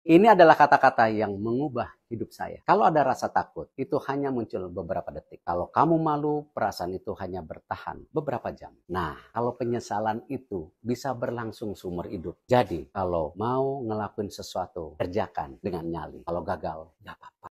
Ini adalah kata-kata yang mengubah hidup saya. Kalau ada rasa takut, itu hanya muncul beberapa detik. Kalau kamu malu, perasaan itu hanya bertahan beberapa jam. Nah, kalau penyesalan itu bisa berlangsung seumur hidup. Jadi, kalau mau ngelakuin sesuatu, kerjakan dengan nyali. Kalau gagal, nggak apa